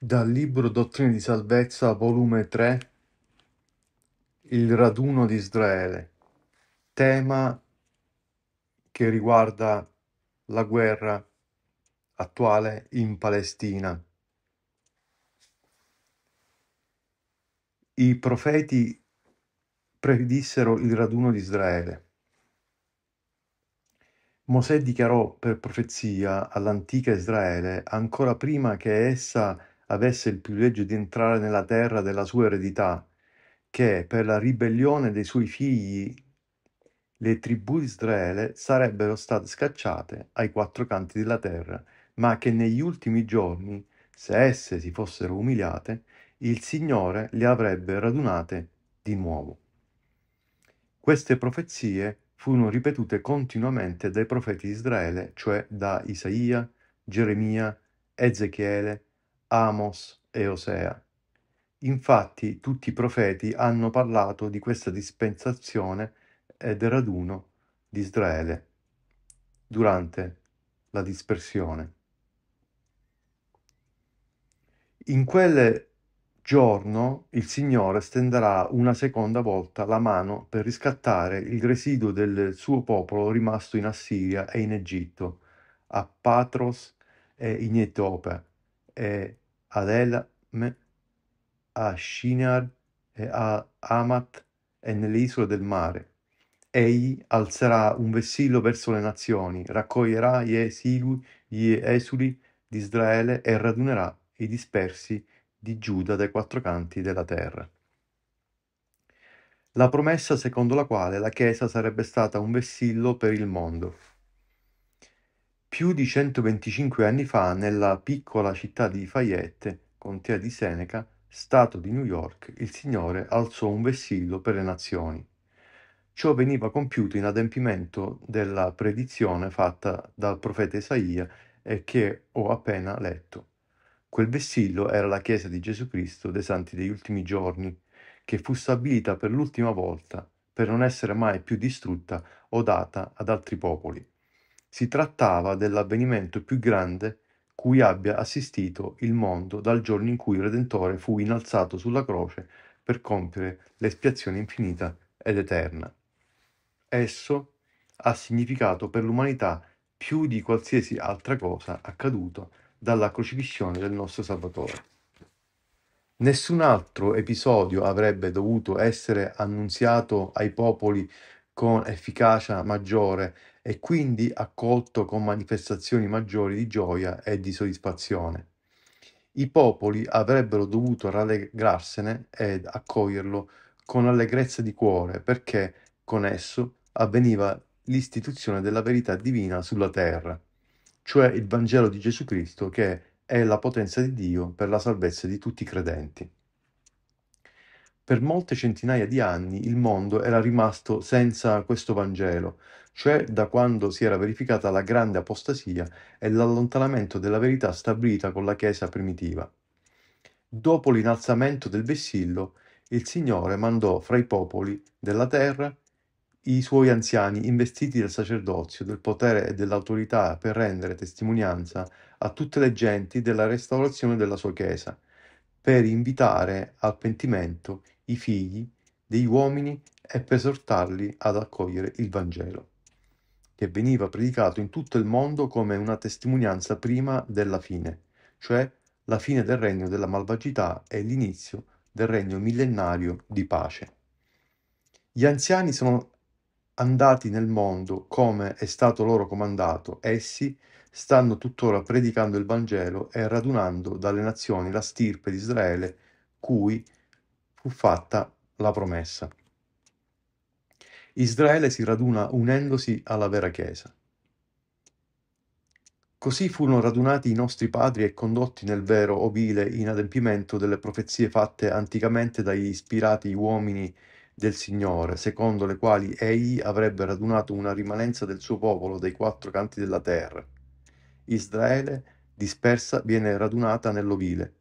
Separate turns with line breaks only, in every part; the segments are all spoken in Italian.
Dal libro Dottrine di salvezza, volume 3, Il raduno di Israele, tema che riguarda la guerra attuale in Palestina. I profeti predissero il raduno di Israele. Mosè dichiarò per profezia all'antica Israele ancora prima che essa avesse il privilegio di entrare nella terra della sua eredità, che per la ribellione dei suoi figli le tribù di Israele sarebbero state scacciate ai quattro canti della terra, ma che negli ultimi giorni, se esse si fossero umiliate, il Signore le avrebbe radunate di nuovo. Queste profezie furono ripetute continuamente dai profeti di Israele, cioè da Isaia, Geremia, Ezechiele, Amos e Osea. Infatti tutti i profeti hanno parlato di questa dispensazione e del raduno di Israele durante la dispersione. In quel giorno il Signore stenderà una seconda volta la mano per riscattare il residuo del suo popolo rimasto in Assiria e in Egitto, a Patros e in Etope, e ad-Elam, a Shinar e a Hamat e nelle isole del mare. Egli alzerà un vessillo verso le nazioni, raccoglierà gli esilui, gli esuli di Israele e radunerà i dispersi di Giuda dai quattro canti della terra. La promessa secondo la quale la Chiesa sarebbe stata un vessillo per il mondo più di 125 anni fa nella piccola città di Fayette, contea di Seneca, stato di New York, il Signore alzò un vessillo per le nazioni. Ciò veniva compiuto in adempimento della predizione fatta dal profeta Isaia e che ho appena letto. Quel vessillo era la Chiesa di Gesù Cristo dei Santi degli ultimi giorni, che fu stabilita per l'ultima volta, per non essere mai più distrutta o data ad altri popoli. Si trattava dell'avvenimento più grande cui abbia assistito il mondo dal giorno in cui il Redentore fu innalzato sulla croce per compiere l'espiazione infinita ed eterna. Esso ha significato per l'umanità più di qualsiasi altra cosa accaduto dalla crocifissione del nostro Salvatore. Nessun altro episodio avrebbe dovuto essere annunziato ai popoli con efficacia maggiore e quindi accolto con manifestazioni maggiori di gioia e di soddisfazione. I popoli avrebbero dovuto rallegrarsene ed accoglierlo con allegrezza di cuore perché con esso avveniva l'istituzione della verità divina sulla terra, cioè il Vangelo di Gesù Cristo che è la potenza di Dio per la salvezza di tutti i credenti per molte centinaia di anni il mondo era rimasto senza questo Vangelo, cioè da quando si era verificata la grande apostasia e l'allontanamento della verità stabilita con la Chiesa primitiva. Dopo l'innalzamento del vessillo, il Signore mandò fra i popoli della terra i suoi anziani investiti del sacerdozio, del potere e dell'autorità per rendere testimonianza a tutte le genti della restaurazione della sua Chiesa, per invitare al pentimento i figli degli uomini e per esortarli ad accogliere il Vangelo, che veniva predicato in tutto il mondo come una testimonianza prima della fine, cioè la fine del regno della malvagità e l'inizio del regno millenario di pace. Gli anziani sono andati nel mondo come è stato loro comandato, essi stanno tuttora predicando il Vangelo e radunando dalle nazioni la stirpe di Israele, cui fu fatta la promessa. Israele si raduna unendosi alla vera Chiesa. Così furono radunati i nostri padri e condotti nel vero ovile in adempimento delle profezie fatte anticamente dagli ispirati uomini del Signore, secondo le quali egli avrebbe radunato una rimanenza del suo popolo dai quattro canti della terra. Israele dispersa viene radunata nell'ovile,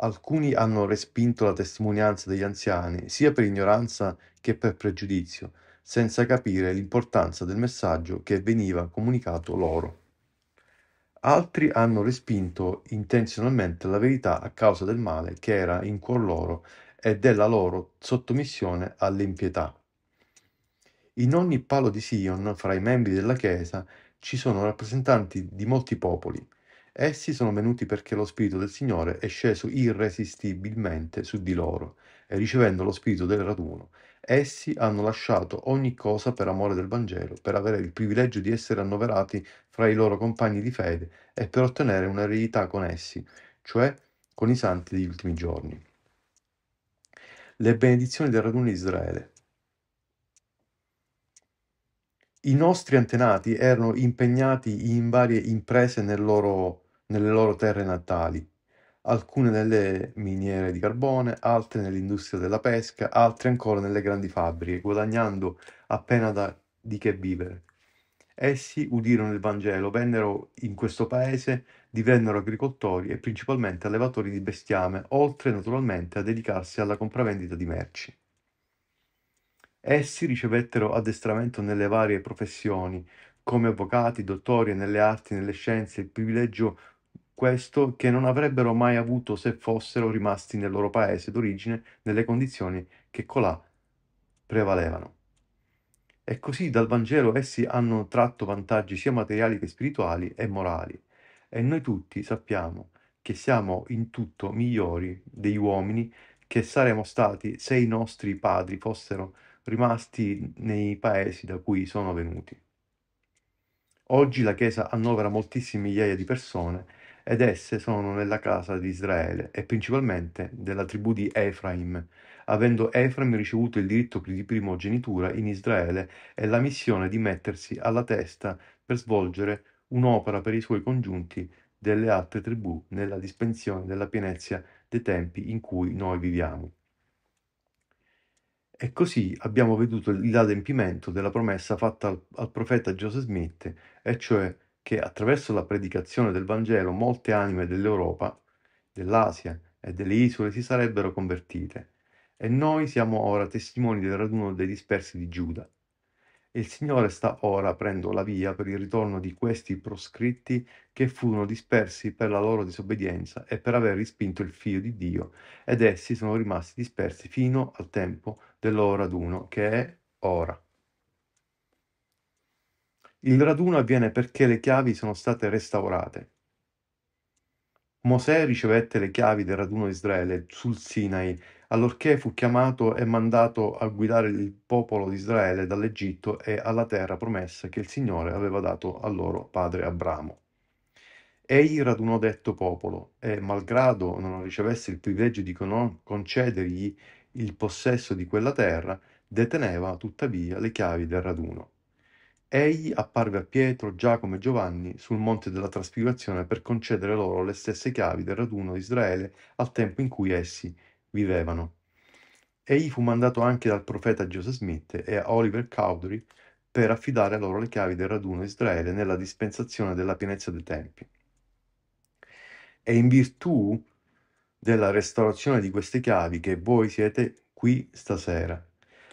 Alcuni hanno respinto la testimonianza degli anziani sia per ignoranza che per pregiudizio, senza capire l'importanza del messaggio che veniva comunicato loro. Altri hanno respinto intenzionalmente la verità a causa del male che era in cuor loro e della loro sottomissione all'impietà. In ogni palo di Sion, fra i membri della Chiesa, ci sono rappresentanti di molti popoli, Essi sono venuti perché lo Spirito del Signore è sceso irresistibilmente su di loro, e ricevendo lo Spirito del raduno, essi hanno lasciato ogni cosa per amore del Vangelo, per avere il privilegio di essere annoverati fra i loro compagni di fede e per ottenere un'eredità con essi, cioè con i santi degli ultimi giorni. Le benedizioni del raduno di Israele. I nostri antenati erano impegnati in varie imprese nel loro nelle loro terre natali, alcune nelle miniere di carbone, altre nell'industria della pesca, altre ancora nelle grandi fabbriche, guadagnando appena da, di che vivere. Essi udirono il Vangelo, vennero in questo paese, divennero agricoltori e principalmente allevatori di bestiame, oltre naturalmente a dedicarsi alla compravendita di merci. Essi ricevettero addestramento nelle varie professioni, come avvocati, dottori e nelle arti, nelle scienze, il privilegio questo che non avrebbero mai avuto se fossero rimasti nel loro paese d'origine nelle condizioni che colà prevalevano. E così dal Vangelo essi hanno tratto vantaggi sia materiali che spirituali e morali. E noi tutti sappiamo che siamo in tutto migliori degli uomini che saremmo stati se i nostri padri fossero rimasti nei paesi da cui sono venuti. Oggi la Chiesa annovera moltissime migliaia di persone ed esse sono nella casa di Israele e principalmente della tribù di Efraim, avendo Efraim ricevuto il diritto di primogenitura in Israele e la missione di mettersi alla testa per svolgere un'opera per i suoi congiunti delle altre tribù nella dispensione della pienezza dei tempi in cui noi viviamo. E così abbiamo veduto l'adempimento della promessa fatta al, al profeta Joseph Smith, e cioè che attraverso la predicazione del Vangelo molte anime dell'Europa, dell'Asia e delle isole si sarebbero convertite e noi siamo ora testimoni del raduno dei dispersi di Giuda. il Signore sta ora aprendo la via per il ritorno di questi proscritti che furono dispersi per la loro disobbedienza e per aver rispinto il figlio di Dio, ed essi sono rimasti dispersi fino al tempo del loro raduno, che è ora. Il raduno avviene perché le chiavi sono state restaurate. Mosè ricevette le chiavi del raduno di Israele sul Sinai, allorché fu chiamato e mandato a guidare il popolo di Israele dall'Egitto e alla terra promessa che il Signore aveva dato al loro padre Abramo. Egli radunò detto popolo e, malgrado non ricevesse il privilegio di concedergli il possesso di quella terra, deteneva tuttavia le chiavi del raduno. Egli apparve a Pietro, Giacomo e Giovanni sul monte della trasfigurazione per concedere loro le stesse chiavi del raduno di Israele al tempo in cui essi vivevano. Egli fu mandato anche dal profeta Joseph Smith e a Oliver Cowdery per affidare loro le chiavi del raduno di Israele nella dispensazione della pienezza dei tempi. È in virtù della restaurazione di queste chiavi che voi siete qui stasera.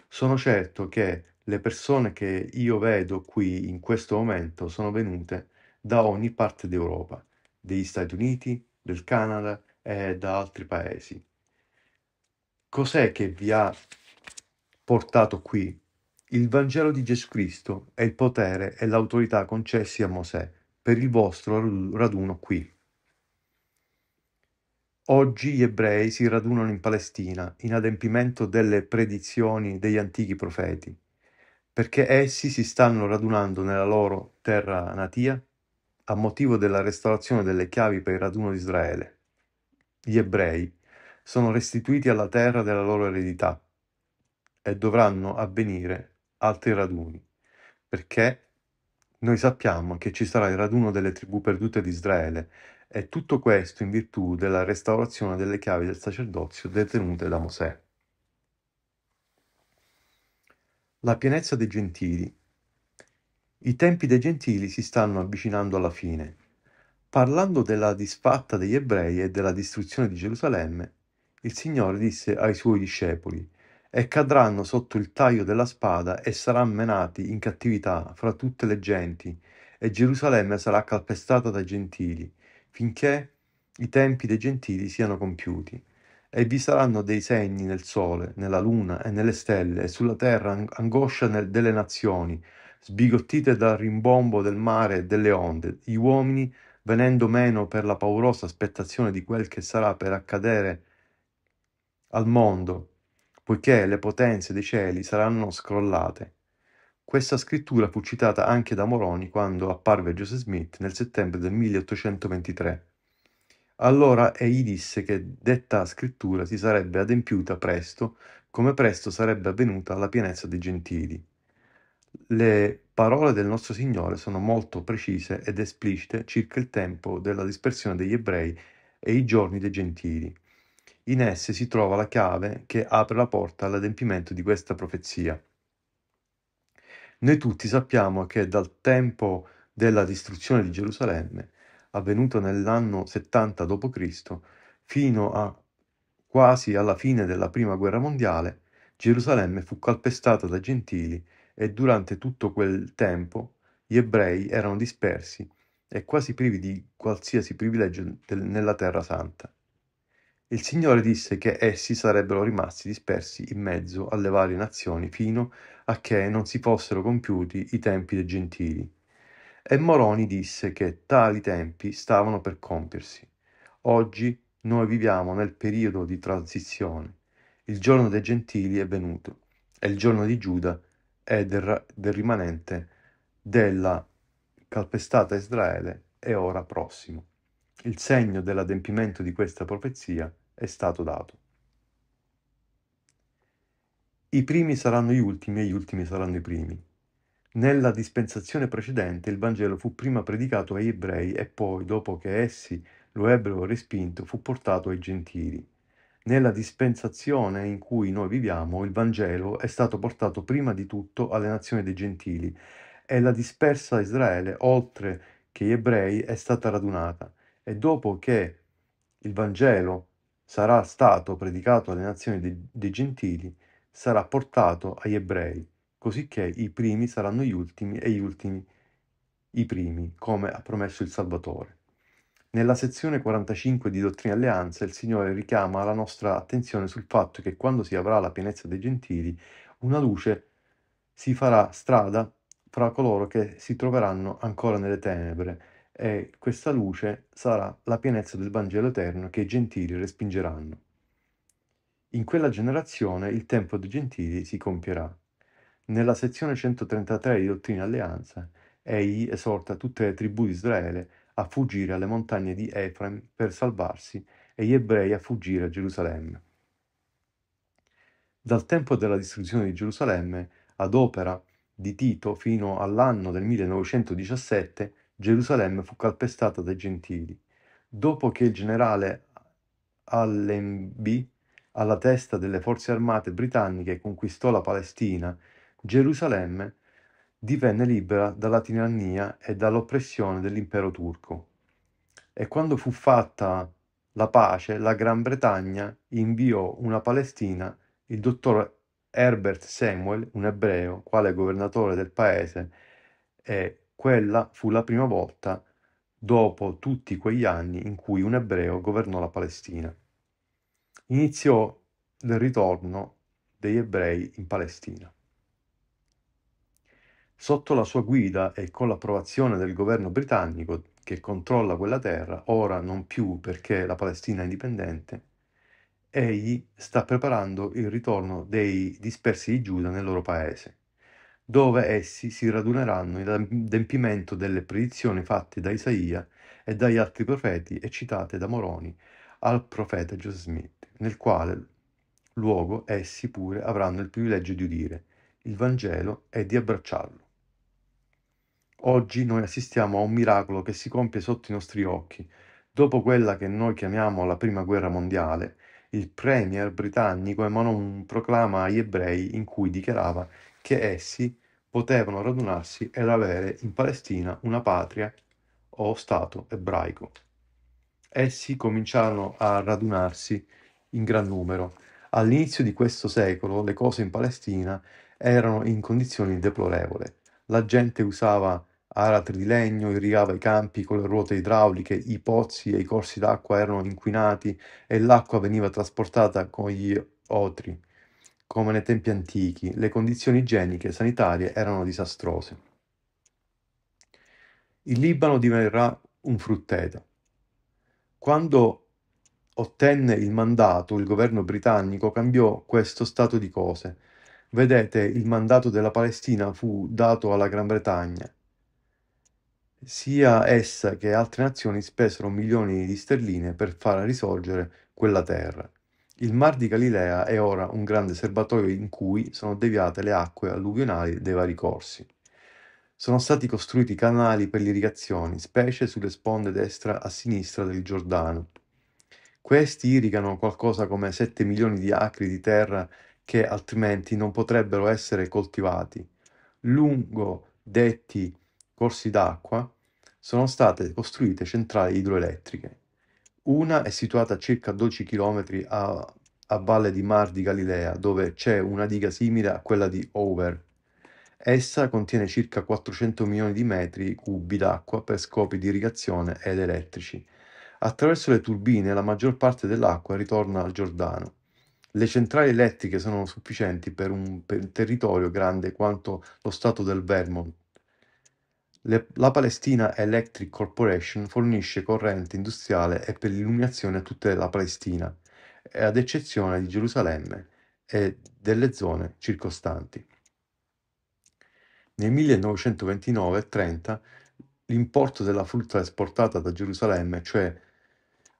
Sono certo che le persone che io vedo qui in questo momento sono venute da ogni parte d'Europa, degli Stati Uniti, del Canada e da altri paesi. Cos'è che vi ha portato qui? Il Vangelo di Gesù Cristo e il potere e l'autorità concessi a Mosè per il vostro raduno qui. Oggi gli ebrei si radunano in Palestina in adempimento delle predizioni degli antichi profeti perché essi eh, si stanno radunando nella loro terra natia a motivo della restaurazione delle chiavi per il raduno di Israele. Gli ebrei sono restituiti alla terra della loro eredità e dovranno avvenire altri raduni, perché noi sappiamo che ci sarà il raduno delle tribù perdute di Israele e tutto questo in virtù della restaurazione delle chiavi del sacerdozio detenute da Mosè. La pienezza dei gentili. I tempi dei gentili si stanno avvicinando alla fine. Parlando della disfatta degli ebrei e della distruzione di Gerusalemme, il Signore disse ai suoi discepoli, e cadranno sotto il taglio della spada e saranno menati in cattività fra tutte le genti, e Gerusalemme sarà calpestata dai gentili, finché i tempi dei gentili siano compiuti e vi saranno dei segni nel sole, nella luna e nelle stelle, e sulla terra angoscia nel, delle nazioni, sbigottite dal rimbombo del mare e delle onde, gli uomini venendo meno per la paurosa aspettazione di quel che sarà per accadere al mondo, poiché le potenze dei cieli saranno scrollate. Questa scrittura fu citata anche da Moroni quando apparve Joseph Smith nel settembre del 1823. Allora egli disse che detta scrittura si sarebbe adempiuta presto, come presto sarebbe avvenuta la pienezza dei gentili. Le parole del nostro Signore sono molto precise ed esplicite circa il tempo della dispersione degli ebrei e i giorni dei gentili. In esse si trova la chiave che apre la porta all'adempimento di questa profezia. Noi tutti sappiamo che dal tempo della distruzione di Gerusalemme avvenuto nell'anno 70 d.C., fino a quasi alla fine della prima guerra mondiale, Gerusalemme fu calpestata dai gentili e durante tutto quel tempo gli ebrei erano dispersi e quasi privi di qualsiasi privilegio nella terra santa. Il Signore disse che essi sarebbero rimasti dispersi in mezzo alle varie nazioni fino a che non si fossero compiuti i tempi dei gentili. E Moroni disse che tali tempi stavano per compiersi. Oggi noi viviamo nel periodo di transizione. Il giorno dei gentili è venuto, e il giorno di Giuda e del, del rimanente della calpestata Israele è ora prossimo. Il segno dell'adempimento di questa profezia è stato dato. I primi saranno gli ultimi e gli ultimi saranno i primi. Nella dispensazione precedente il Vangelo fu prima predicato agli ebrei e poi, dopo che essi lo ebbero respinto, fu portato ai gentili. Nella dispensazione in cui noi viviamo, il Vangelo è stato portato prima di tutto alle nazioni dei gentili e la dispersa Israele, oltre che gli ebrei, è stata radunata. E dopo che il Vangelo sarà stato predicato alle nazioni dei gentili, sarà portato agli ebrei cosicché i primi saranno gli ultimi e gli ultimi i primi, come ha promesso il Salvatore. Nella sezione 45 di Dottrina e Alleanza il Signore richiama la nostra attenzione sul fatto che quando si avrà la pienezza dei gentili, una luce si farà strada fra coloro che si troveranno ancora nelle tenebre e questa luce sarà la pienezza del Vangelo eterno che i gentili respingeranno. In quella generazione il tempo dei gentili si compierà. Nella sezione 133 di Dottrina e Alleanza, egli esorta tutte le tribù di Israele a fuggire alle montagne di Efraim per salvarsi e gli ebrei a fuggire a Gerusalemme. Dal tempo della distruzione di Gerusalemme, ad opera di Tito fino all'anno del 1917, Gerusalemme fu calpestata dai gentili. Dopo che il generale Allenby alla testa delle forze armate britanniche conquistò la Palestina Gerusalemme divenne libera dalla tirannia e dall'oppressione dell'impero turco. E quando fu fatta la pace, la Gran Bretagna inviò una Palestina, il dottor Herbert Samuel, un ebreo, quale governatore del paese, e quella fu la prima volta dopo tutti quegli anni in cui un ebreo governò la Palestina. Iniziò il ritorno degli ebrei in Palestina. Sotto la sua guida e con l'approvazione del governo britannico che controlla quella terra, ora non più perché la Palestina è indipendente, egli sta preparando il ritorno dei dispersi di Giuda nel loro paese, dove essi si raduneranno in adempimento delle predizioni fatte da Isaia e dagli altri profeti e citate da Moroni al profeta Joseph Smith, nel quale luogo essi pure avranno il privilegio di udire il Vangelo e di abbracciarlo. Oggi noi assistiamo a un miracolo che si compie sotto i nostri occhi. Dopo quella che noi chiamiamo la Prima Guerra Mondiale, il premier britannico emanò un proclama agli ebrei in cui dichiarava che essi potevano radunarsi ed avere in Palestina una patria o Stato ebraico. Essi cominciarono a radunarsi in gran numero. All'inizio di questo secolo le cose in Palestina erano in condizioni deplorevole. La gente usava aratri di legno, irrigava i campi con le ruote idrauliche, i pozzi e i corsi d'acqua erano inquinati e l'acqua veniva trasportata con gli otri, come nei tempi antichi. Le condizioni igieniche e sanitarie erano disastrose. Il Libano diverrà un frutteto. Quando ottenne il mandato, il governo britannico cambiò questo stato di cose. Vedete, il mandato della Palestina fu dato alla Gran Bretagna sia essa che altre nazioni spesero milioni di sterline per far risorgere quella terra. Il Mar di Galilea è ora un grande serbatoio in cui sono deviate le acque alluvionali dei vari corsi. Sono stati costruiti canali per l'irrigazione, specie sulle sponde destra a sinistra del Giordano. Questi irrigano qualcosa come 7 milioni di acri di terra che altrimenti non potrebbero essere coltivati. Lungo detti corsi d'acqua sono state costruite centrali idroelettriche. Una è situata a circa 12 km a, a valle di Mar di Galilea, dove c'è una diga simile a quella di Over. Essa contiene circa 400 milioni di metri cubi d'acqua per scopi di irrigazione ed elettrici. Attraverso le turbine la maggior parte dell'acqua ritorna al Giordano. Le centrali elettriche sono sufficienti per un, per un territorio grande quanto lo stato del Vermont, la Palestina Electric Corporation fornisce corrente industriale e per l'illuminazione a tutta la Palestina, ad eccezione di Gerusalemme e delle zone circostanti. Nel 1929-30 l'importo della frutta esportata da Gerusalemme, cioè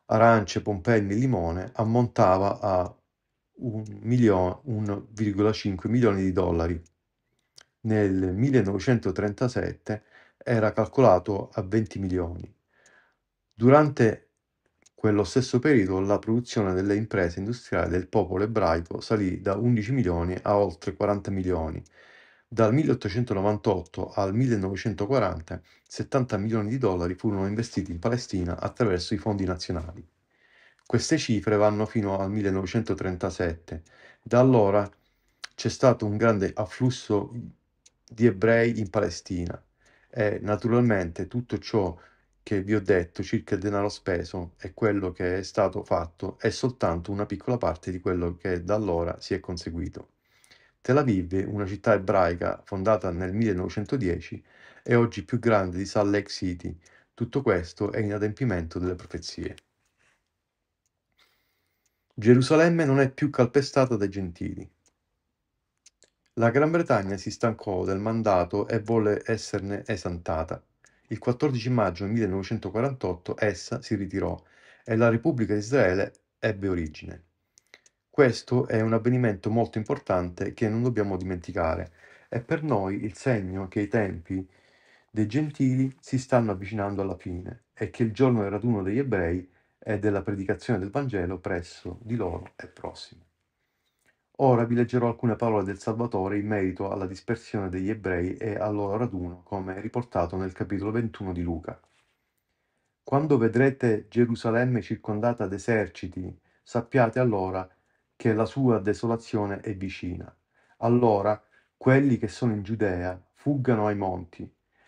arance, e limone, ammontava a 1,5 milioni di dollari. Nel 1937 era calcolato a 20 milioni. Durante quello stesso periodo la produzione delle imprese industriali del popolo ebraico salì da 11 milioni a oltre 40 milioni. Dal 1898 al 1940 70 milioni di dollari furono investiti in Palestina attraverso i fondi nazionali. Queste cifre vanno fino al 1937. Da allora c'è stato un grande afflusso di ebrei in Palestina. E eh, naturalmente tutto ciò che vi ho detto circa il denaro speso e quello che è stato fatto è soltanto una piccola parte di quello che da allora si è conseguito. Tel Aviv, una città ebraica fondata nel 1910, è oggi più grande di Salt Lake City. Tutto questo è in adempimento delle profezie. Gerusalemme non è più calpestata dai gentili. La Gran Bretagna si stancò del mandato e volle esserne esantata. Il 14 maggio 1948 essa si ritirò e la Repubblica di Israele ebbe origine. Questo è un avvenimento molto importante che non dobbiamo dimenticare. È per noi il segno che i tempi dei gentili si stanno avvicinando alla fine e che il giorno del raduno degli ebrei e della predicazione del Vangelo presso di loro è prossimo. Ora vi leggerò alcune parole del Salvatore in merito alla dispersione degli ebrei e al loro raduno, come riportato nel capitolo 21 di Luca. Quando vedrete Gerusalemme circondata d'eserciti, sappiate allora che la sua desolazione è vicina. Allora quelli che sono in Giudea fuggano ai monti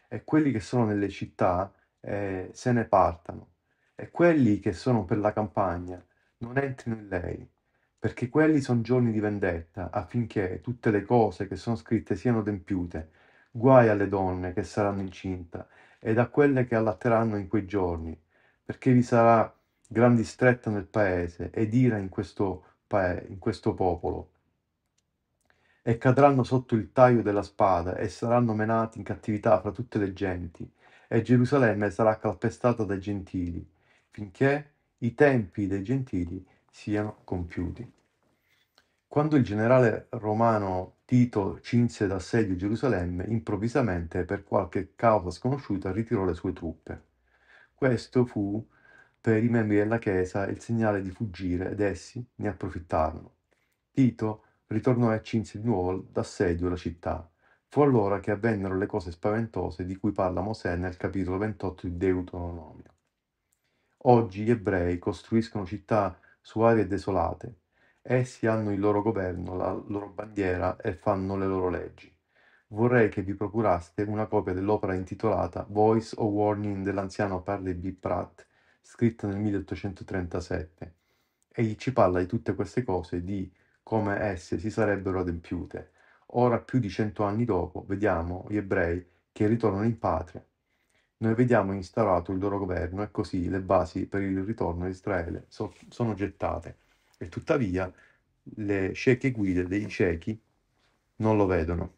e quelli che sono nelle città eh, se ne partano e quelli che sono per la campagna non entrino in lei perché quelli sono giorni di vendetta, affinché tutte le cose che sono scritte siano adempiute. Guai alle donne che saranno incinta ed a quelle che allatteranno in quei giorni, perché vi sarà gran distretta nel paese ed ira in questo, paese, in questo popolo. E cadranno sotto il taglio della spada e saranno menati in cattività fra tutte le genti, e Gerusalemme sarà calpestata dai gentili, finché i tempi dei gentili siano compiuti. Quando il generale romano Tito cinse d'assedio Gerusalemme, improvvisamente, per qualche causa sconosciuta, ritirò le sue truppe. Questo fu per i membri della Chiesa il segnale di fuggire ed essi ne approfittarono. Tito ritornò e cinse di nuovo d'assedio la città. Fu allora che avvennero le cose spaventose di cui parla Mosè nel capitolo 28 di Deuteronomio. Oggi gli ebrei costruiscono città su aree desolate. Essi hanno il loro governo, la loro bandiera e fanno le loro leggi. Vorrei che vi procuraste una copia dell'opera intitolata Voice of Warning dell'anziano Parley B. Pratt, scritta nel 1837. Egli ci parla di tutte queste cose, di come esse si sarebbero adempiute. Ora, più di cento anni dopo, vediamo gli ebrei che ritornano in patria, noi vediamo instaurato il loro governo e così le basi per il ritorno di Israele so- sono gettate. E tuttavia le cieche guide dei ciechi non lo vedono.